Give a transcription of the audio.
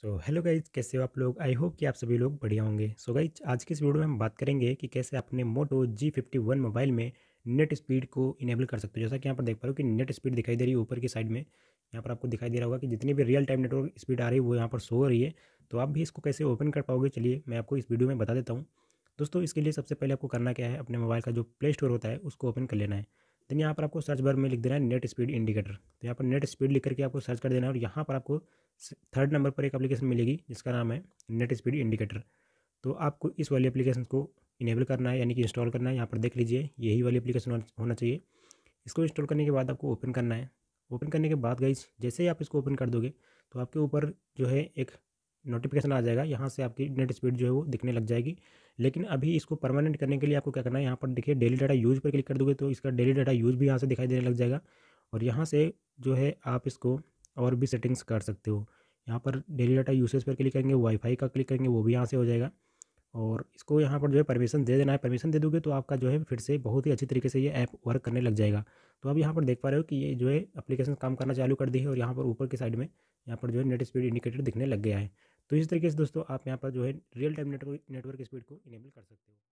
so hello guys कैसे हो आप लोग आई होप कि आप सभी लोग बढ़िया होंगे सो so गाइज आज के इस वीडियो में हम बात करेंगे कि कैसे अपने Moto G fifty one mobile में नेट स्पीड को इनेबल कर सकते हो जैसा कि यहाँ पर देख पा रहे हो कि नेट स्पीड दिखाई दे रही है ऊपर की साइड में यहाँ पर आपको दिखाई दे रहा होगा कि जितनी भी रियल टाइम नेटवर्क स्पीड आ रही है वो यहाँ पर शो हो रही है तो आप भी इसको कैसे ओपन कर पाओगे चलिए मैं आपको इस वीडियो में बता देता हूँ दोस्तों इसके लिए सबसे पहले आपको करना क्या है अपने मोबाइल का जो प्ले स्टोर होता है उसको ओपन कर लेना है देन यहाँ पर आपको सर्च बार में लिख देना है नेट स्पीड इंडिकेटर तो यहाँ पर नेट स्पीड लिख करके आपको सर्च कर देना है और यहाँ पर आपको थर्ड नंबर पर एक एप्लीकेशन मिलेगी जिसका नाम है नेट स्पीड इंडिकेटर तो आपको इस वाली एप्लीकेशन को इनेबल करना है यानी कि इंस्टॉल करना है यहाँ पर देख लीजिए यही वाली एप्लीकेशन होना चाहिए इसको इंस्टॉल करने के बाद आपको ओपन करना है ओपन करने के बाद गई जैसे ही आप इसको ओपन कर दोगे तो आपके ऊपर जो है एक नोटिफिकेशन आ जाएगा यहाँ से आपकी नेट स्पीड जो है वो दिखने लग जाएगी लेकिन अभी इसको परमानेंट करने के लिए आपको क्या करना है यहाँ पर देखिए डेली डाटा यूज पर क्लिक कर दोगे तो इसका डेली डाटा यूज भी यहाँ से दिखाई देने लग जाएगा और यहाँ से जो है आप इसको और भी सेटिंग्स कर सकते हो यहाँ पर डेली डाटा यूसेज पर क्लिक करेंगे वाईफाई का क्लिक करेंगे वो भी यहाँ से हो जाएगा और इसको यहाँ पर जो है परमिशन दे देना है परमिशन दे दोगे तो आपका जो है फिर से बहुत ही अच्छी तरीके से ये ऐप वर्क करने लग जाएगा तो आप यहाँ पर देख पा रहे हो कि ये जो है एप्लीकेशन काम करना चालू कर दी है और यहाँ पर ऊपर की साइड में यहाँ पर जो है नेट स्पीड इंडिकेटर दिखने लग गया है तो इस तरीके से दोस्तों आप यहाँ पर जो है real time network network speed को इनेबल कर सकते हो